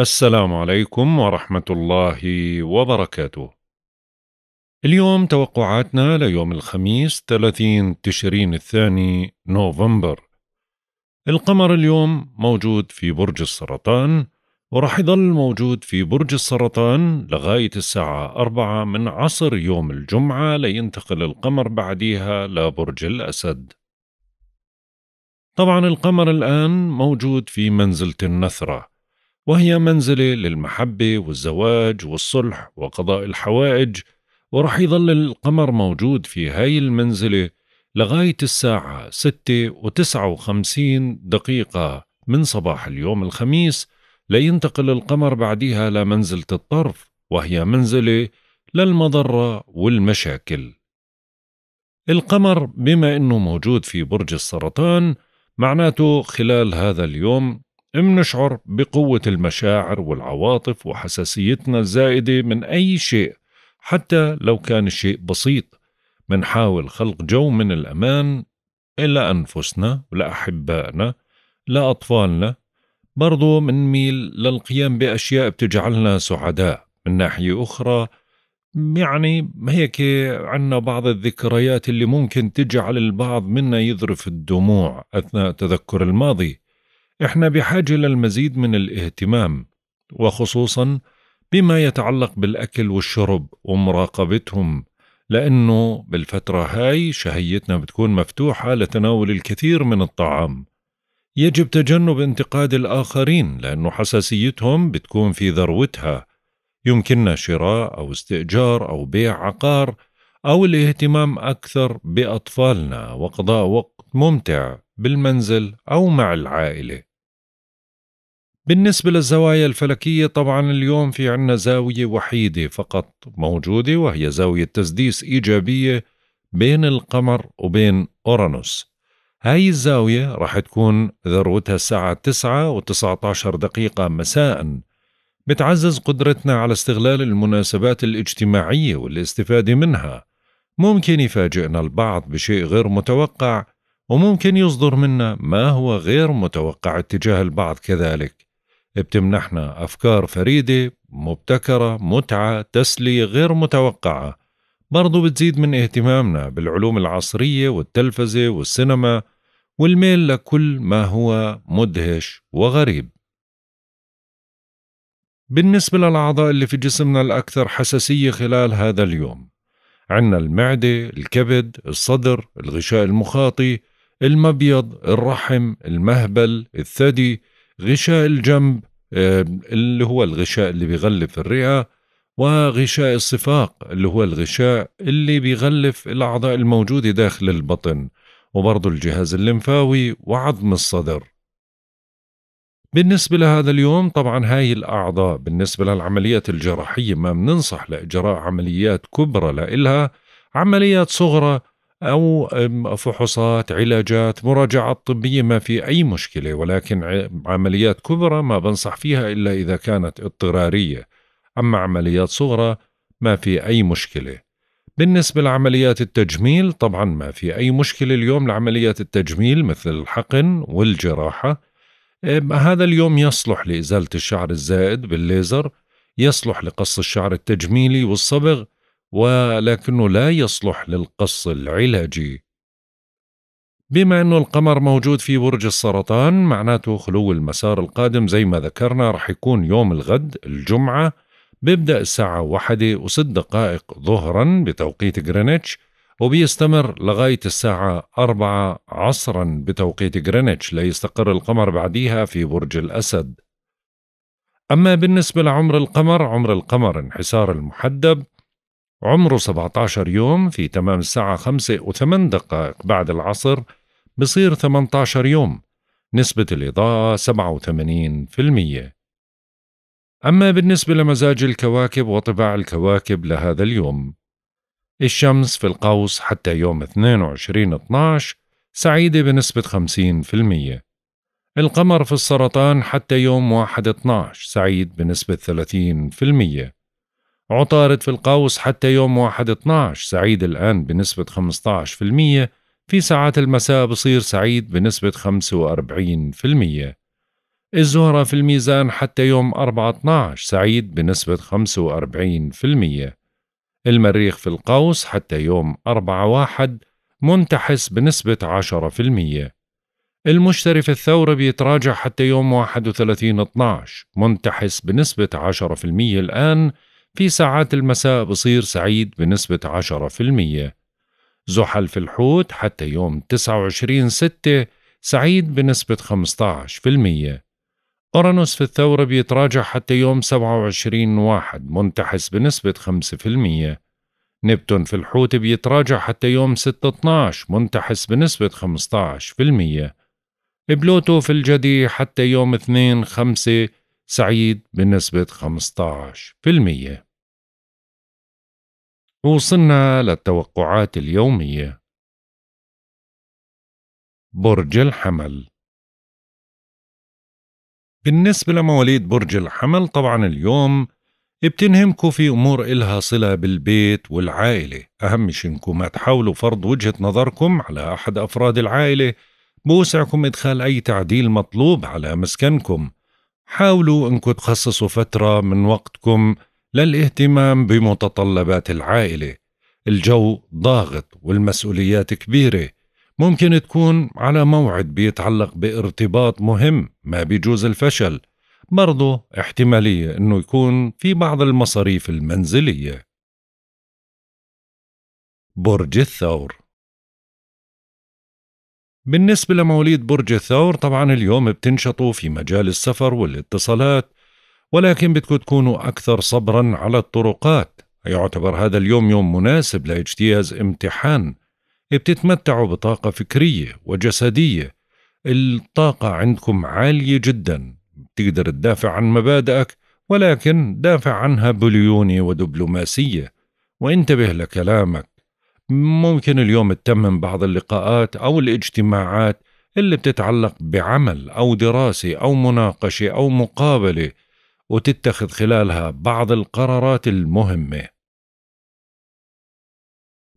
السلام عليكم ورحمة الله وبركاته. اليوم توقعاتنا ليوم الخميس 30 تشرين الثاني نوفمبر. القمر اليوم موجود في برج السرطان ورح يضل موجود في برج السرطان لغاية الساعة 4 من عصر يوم الجمعة لينتقل القمر بعديها لبرج الأسد. طبعا القمر الآن موجود في منزلة النثرة. وهي منزلة للمحبة والزواج والصلح وقضاء الحوائج ورح يظل القمر موجود في هاي المنزلة لغاية الساعة ستة وتسعة وخمسين دقيقة من صباح اليوم الخميس لينتقل القمر بعدها لمنزلة الطرف وهي منزلة للمضرة والمشاكل القمر بما أنه موجود في برج السرطان معناته خلال هذا اليوم منشعر بقوة المشاعر والعواطف وحساسيتنا الزائدة من أي شيء حتى لو كان الشيء بسيط منحاول خلق جو من الأمان لأنفسنا ولأحبائنا لأطفالنا برضو منميل للقيام بأشياء بتجعلنا سعداء من ناحية أخرى يعني هيك عنا بعض الذكريات اللي ممكن تجعل البعض منا يذرف الدموع أثناء تذكر الماضي احنا بحاجه للمزيد من الاهتمام وخصوصا بما يتعلق بالاكل والشرب ومراقبتهم لانه بالفتره هاي شهيتنا بتكون مفتوحه لتناول الكثير من الطعام يجب تجنب انتقاد الاخرين لانه حساسيتهم بتكون في ذروتها يمكننا شراء او استئجار او بيع عقار او الاهتمام اكثر باطفالنا وقضاء وقت ممتع بالمنزل أو مع العائلة بالنسبة للزوايا الفلكية طبعا اليوم في عنا زاوية وحيدة فقط موجودة وهي زاوية تسديس إيجابية بين القمر وبين أورانوس هاي الزاوية راح تكون ذروتها الساعة 9 و19 دقيقة مساء بتعزز قدرتنا على استغلال المناسبات الاجتماعية والاستفادة منها ممكن يفاجئنا البعض بشيء غير متوقع وممكن يصدر منا ما هو غير متوقع اتجاه البعض كذلك بتمنحنا أفكار فريدة مبتكرة متعة تسلية غير متوقعة برضو بتزيد من اهتمامنا بالعلوم العصرية والتلفزة والسينما والميل لكل ما هو مدهش وغريب بالنسبة للأعضاء اللي في جسمنا الأكثر حساسية خلال هذا اليوم عندنا المعدة، الكبد، الصدر، الغشاء المخاطي، المبيض الرحم المهبل الثدي غشاء الجنب آه، اللي هو الغشاء اللي بيغلف الرئة وغشاء الصفاق اللي هو الغشاء اللي بيغلف الأعضاء الموجودة داخل البطن وبرضه الجهاز الليمفاوي وعظم الصدر بالنسبة لهذا اليوم طبعا هاي الأعضاء بالنسبة للعمليات الجراحية ما بننصح لإجراء عمليات كبرى لإلها عمليات صغرى أو فحوصات علاجات مراجعات طبية ما في أي مشكلة ولكن عمليات كبرى ما بنصح فيها إلا إذا كانت اضطرارية أما عمليات صغرى ما في أي مشكلة بالنسبة لعمليات التجميل طبعا ما في أي مشكلة اليوم لعمليات التجميل مثل الحقن والجراحة هذا اليوم يصلح لإزالة الشعر الزائد بالليزر يصلح لقص الشعر التجميلي والصبغ ولكنه لا يصلح للقص العلاجي بما أنه القمر موجود في برج السرطان معناته خلو المسار القادم زي ما ذكرنا رح يكون يوم الغد الجمعة بيبدأ الساعة واحدة وست دقائق ظهرا بتوقيت غرينتش وبيستمر لغاية الساعة أربعة عصرا بتوقيت غرينتش ليستقر القمر بعديها في برج الأسد أما بالنسبة لعمر القمر عمر القمر انحسار المحدب عمره 17 يوم في تمام الساعة 5 و8 دقائق بعد العصر بصير 18 يوم نسبة الإضاءة 87% أما بالنسبة لمزاج الكواكب وطباع الكواكب لهذا اليوم الشمس في القوس حتى يوم 22 12 سعيدة بنسبة 50% القمر في السرطان حتى يوم 1 12 سعيد بنسبة 30% عطارد في القوس حتى يوم 1 12 سعيد الآن بنسبة 15% في ساعات المساء بصير سعيد بنسبة 45% الزهرة في الميزان حتى يوم 4 12 سعيد بنسبة 45% المريخ في القوس حتى يوم 4 1 منتحس بنسبة 10% المشتري في الثورة بيتراجع حتى يوم 31 12 منتحس بنسبة 10% الآن في ساعات المساء بصير سعيد بنسبة 10% زحل في الحوت حتى يوم 29 6 سعيد بنسبة 15% أورانوس في الثورة بيتراجع حتى يوم 27 واحد منتحس بنسبة 5% نبتون في الحوت بيتراجع حتى يوم 6 12 منتحس بنسبة 15% بلوتو في الجدي حتى يوم 2 5 سعيد بنسبة 15% وصلنا للتوقعات اليومية برج الحمل بالنسبة لمواليد برج الحمل طبعا اليوم بتنهمكوا في أمور إلها صلة بالبيت والعائلة أهم شي إنكم ما تحاولوا فرض وجهة نظركم على أحد أفراد العائلة بوسعكم إدخال أي تعديل مطلوب على مسكنكم حاولوا إنكم تخصصوا فترة من وقتكم للاهتمام بمتطلبات العائلة الجو ضاغط والمسؤوليات كبيرة ممكن تكون على موعد بيتعلق بارتباط مهم ما بيجوز الفشل برضه احتمالية أنه يكون في بعض المصاريف المنزلية برج الثور بالنسبة لمواليد برج الثور طبعا اليوم بتنشطوا في مجال السفر والاتصالات ولكن بدكم تكونوا أكثر صبرا على الطرقات يعتبر هذا اليوم يوم مناسب لاجتياز امتحان بتتمتعوا بطاقة فكرية وجسدية الطاقة عندكم عالية جدا بتقدر تدافع عن مبادئك ولكن دافع عنها بليوني ودبلوماسية وانتبه لكلامك ممكن اليوم تتمم بعض اللقاءات أو الاجتماعات اللي بتتعلق بعمل أو دراسة أو مناقشة أو مقابلة وتتخذ خلالها بعض القرارات المهمة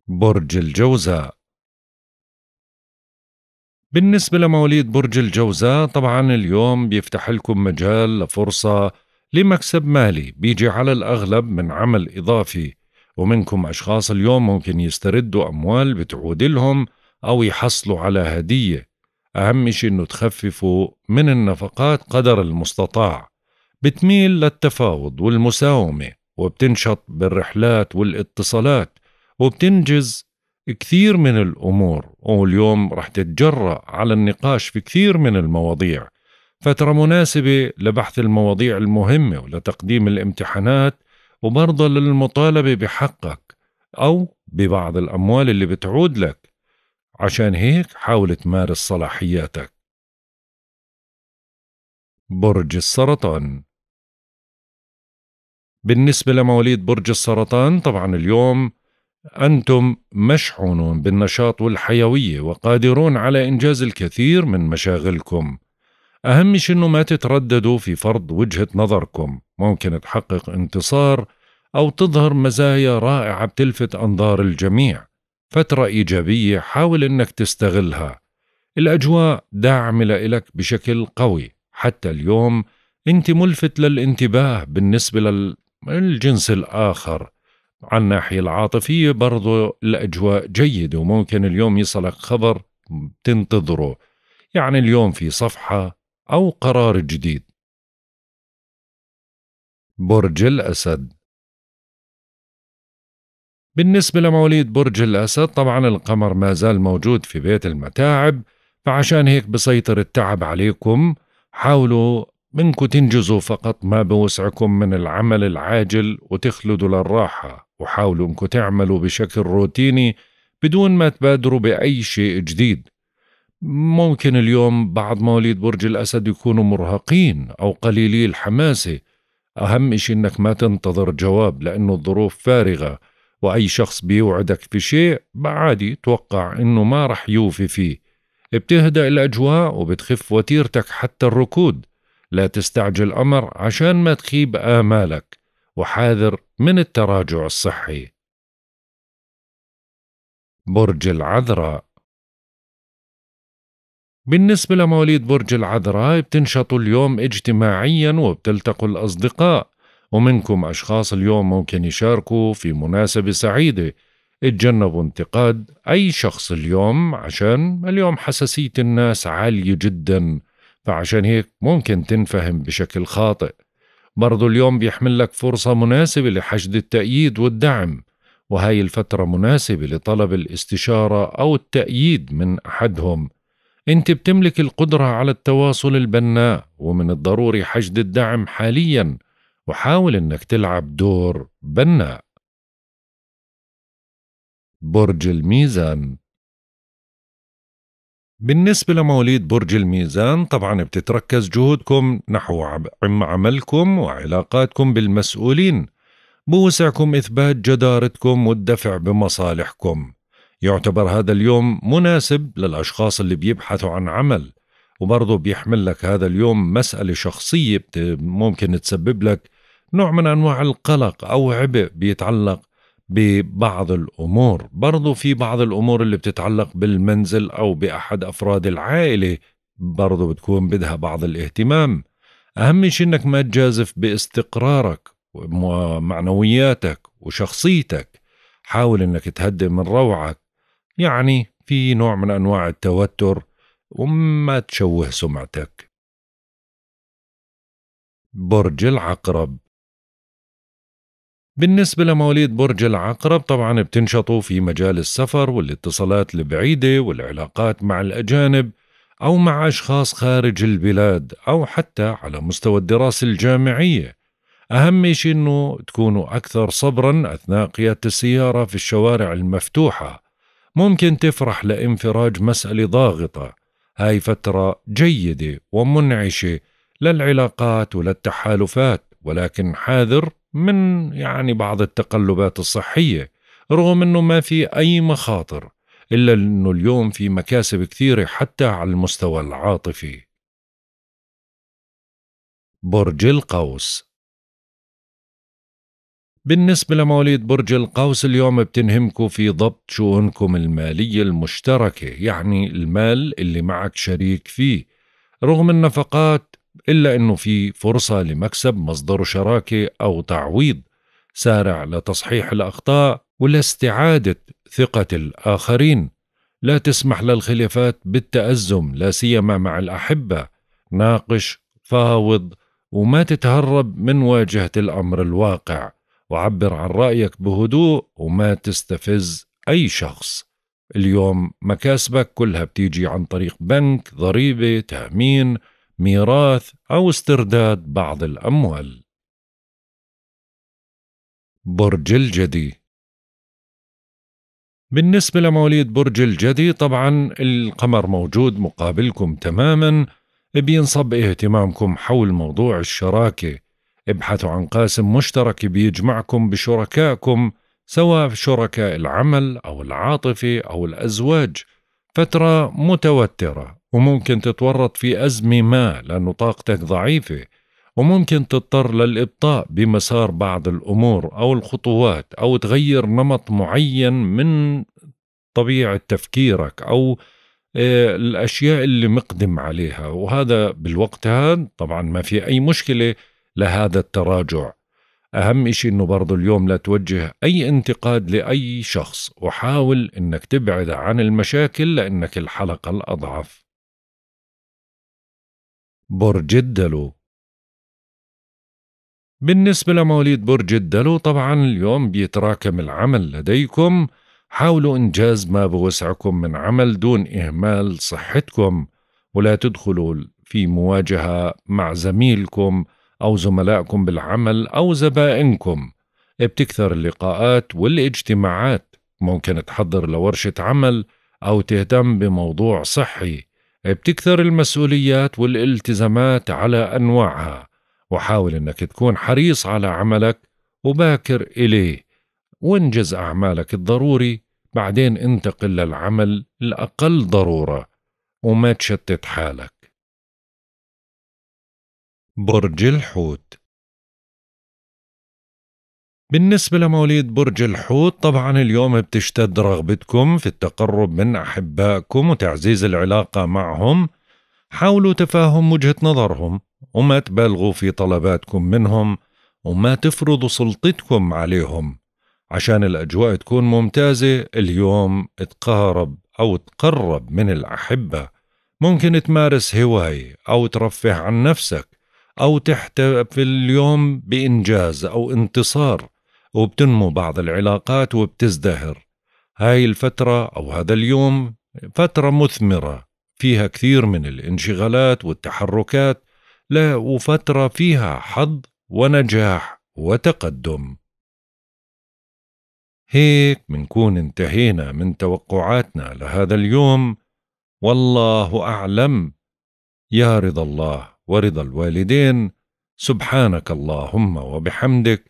برج الجوزاء بالنسبة لمواليد برج الجوزاء طبعا اليوم بيفتح لكم مجال لفرصة لمكسب مالي بيجي على الأغلب من عمل إضافي ومنكم أشخاص اليوم ممكن يستردوا أموال بتعود لهم أو يحصلوا على هدية أهم شيء أنه تخففوا من النفقات قدر المستطاع بتميل للتفاوض والمساومة وبتنشط بالرحلات والاتصالات وبتنجز كثير من الأمور واليوم رح تتجرأ على النقاش في كثير من المواضيع فترة مناسبة لبحث المواضيع المهمة ولتقديم الامتحانات وبرضه للمطالبة بحقك أو ببعض الأموال اللي بتعود لك عشان هيك حاول تمارس صلاحياتك برج السرطان بالنسبة لمواليد برج السرطان طبعا اليوم أنتم مشحونون بالنشاط والحيوية وقادرون على إنجاز الكثير من مشاغلكم أهم شيء أنه ما تترددوا في فرض وجهة نظركم ممكن تحقق انتصار أو تظهر مزايا رائعة بتلفت أنظار الجميع فترة إيجابية حاول أنك تستغلها الأجواء داعمة لك بشكل قوي حتى اليوم أنت ملفت للانتباه بالنسبة لل... الجنس الآخر على الناحية العاطفية برضو الأجواء جيدة وممكن اليوم يصلك خبر تنتظره يعني اليوم في صفحة أو قرار جديد برج الأسد بالنسبة لمواليد برج الأسد طبعا القمر ما زال موجود في بيت المتاعب فعشان هيك بسيطر التعب عليكم حاولوا منكم تنجزوا فقط ما بوسعكم من العمل العاجل وتخلدوا للراحة وحاولوا انكم تعملوا بشكل روتيني بدون ما تبادروا بأي شيء جديد ممكن اليوم بعض مواليد برج الأسد يكونوا مرهقين أو قليلي الحماسة أهم إشي إنك ما تنتظر جواب لأنه الظروف فارغة وأي شخص بيوعدك في شيء عادي توقع إنه ما رح يوفي فيه بتهدأ الأجواء وبتخف وتيرتك حتى الركود لا تستعجل أمر عشان ما تخيب آمالك وحاذر من التراجع الصحي برج العذراء بالنسبة لمواليد برج العذراء بتنشطوا اليوم اجتماعيا وبتلتقوا الأصدقاء ومنكم أشخاص اليوم ممكن يشاركوا في مناسبة سعيدة اتجنبوا انتقاد أي شخص اليوم عشان اليوم حساسية الناس عالية جدا فعشان هيك ممكن تنفهم بشكل خاطئ برضو اليوم بيحمل لك فرصة مناسبة لحشد التأييد والدعم وهاي الفترة مناسبة لطلب الاستشارة أو التأييد من أحدهم أنت بتملك القدرة على التواصل البناء ومن الضروري حشد الدعم حاليا وحاول أنك تلعب دور بناء برج الميزان بالنسبة لمواليد برج الميزان طبعا بتتركز جهودكم نحو عملكم وعلاقاتكم بالمسؤولين بوسعكم إثبات جدارتكم والدفع بمصالحكم يعتبر هذا اليوم مناسب للأشخاص اللي بيبحثوا عن عمل وبرضه بيحمل لك هذا اليوم مسألة شخصية ممكن تسبب لك نوع من أنواع القلق أو عبء بيتعلق ببعض الأمور برضو في بعض الأمور اللي بتتعلق بالمنزل أو بأحد أفراد العائلة برضو بتكون بدها بعض الاهتمام أهم شيء أنك ما تجازف باستقرارك ومعنوياتك وشخصيتك حاول أنك تهدئ من روعك يعني في نوع من أنواع التوتر وما تشوه سمعتك برج العقرب بالنسبة لمواليد برج العقرب طبعا بتنشطوا في مجال السفر والاتصالات البعيدة والعلاقات مع الأجانب أو مع أشخاص خارج البلاد أو حتى على مستوى الدراسة الجامعية أهم شيء أنه تكونوا أكثر صبرا أثناء قيادة السيارة في الشوارع المفتوحة ممكن تفرح لانفراج مسألة ضاغطة هاي فترة جيدة ومنعشة للعلاقات وللتحالفات ولكن حاذر من يعني بعض التقلبات الصحية رغم أنه ما في أي مخاطر إلا أنه اليوم في مكاسب كثيرة حتى على المستوى العاطفي برج القوس بالنسبة لمواليد برج القوس اليوم بتنهمكوا في ضبط شؤونكم المالية المشتركة يعني المال اللي معك شريك فيه رغم النفقات إلا أنه في فرصة لمكسب مصدره شراكة أو تعويض سارع لتصحيح الأخطاء ولاستعادة ثقة الآخرين لا تسمح للخلافات بالتأزم لا سيما مع الأحبة ناقش فاوض وما تتهرب من واجهة الأمر الواقع وعبر عن رأيك بهدوء وما تستفز أي شخص اليوم مكاسبك كلها بتيجي عن طريق بنك ضريبة تأمين ميراث أو استرداد بعض الأموال. برج الجدي بالنسبة لمواليد برج الجدي طبعا القمر موجود مقابلكم تماما بينصب اهتمامكم حول موضوع الشراكة ابحثوا عن قاسم مشترك بيجمعكم بشركائكم سواء شركاء العمل أو العاطفة أو الأزواج فترة متوترة وممكن تتورط في أزمة ما لأنه طاقتك ضعيفة وممكن تضطر للإبطاء بمسار بعض الأمور أو الخطوات أو تغير نمط معين من طبيعة تفكيرك أو آه، الأشياء اللي مقدم عليها وهذا بالوقت هذا طبعا ما في أي مشكلة لهذا التراجع أهم شيء أنه برضو اليوم لا توجه أي انتقاد لأي شخص وحاول أنك تبعد عن المشاكل لأنك الحلقة الأضعف برج الدلو بالنسبة لمواليد برج الدلو طبعا اليوم بيتراكم العمل لديكم حاولوا إنجاز ما بوسعكم من عمل دون إهمال صحتكم ولا تدخلوا في مواجهة مع زميلكم أو زملائكم بالعمل أو زبائنكم بتكثر اللقاءات والاجتماعات ممكن تحضر لورشة عمل أو تهتم بموضوع صحي بتكثر المسؤوليات والالتزامات على أنواعها وحاول أنك تكون حريص على عملك وباكر إليه وانجز أعمالك الضروري بعدين انتقل للعمل الأقل ضرورة وما تشتت حالك برج الحوت بالنسبة لمواليد برج الحوت طبعا اليوم بتشتد رغبتكم في التقرب من أحبائكم وتعزيز العلاقة معهم حاولوا تفاهم وجهة نظرهم وما تبالغوا في طلباتكم منهم وما تفرضوا سلطتكم عليهم عشان الأجواء تكون ممتازة اليوم تقارب أو تقرب من الأحبة ممكن تمارس هواية أو ترفه عن نفسك أو تحتفل اليوم بإنجاز أو انتصار وبتنمو بعض العلاقات وبتزدهر هاي الفترة أو هذا اليوم فترة مثمرة فيها كثير من الانشغالات والتحركات لا وفترة فيها حظ ونجاح وتقدم هيك منكون انتهينا من توقعاتنا لهذا اليوم والله أعلم يا رضا الله ورضا الوالدين سبحانك اللهم وبحمدك